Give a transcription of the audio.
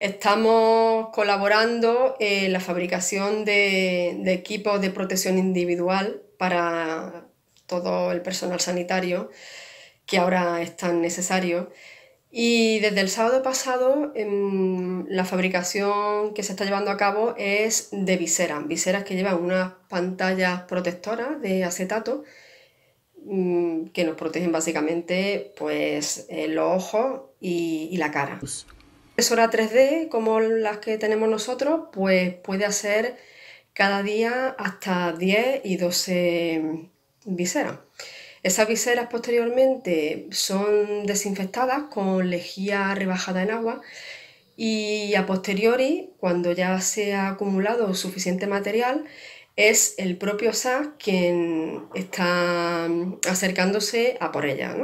Estamos colaborando en la fabricación de, equipos de protección individual para todo el personal sanitario que ahora es tan necesario. Y desde el sábado pasado em, la fabricación que se está llevando a cabo es de viseras, viseras que llevan unas pantallas protectoras de acetato mm, que nos protegen básicamente pues los ojos y la cara impresora 3D como las que tenemos nosotros, pues puede hacer cada día hasta 10 y 12 viseras. Esas viseras posteriormente son desinfectadas con lejía rebajada en agua y a posteriori, cuando ya se ha acumulado suficiente material, es el propio SAS quien está acercándose a por ella.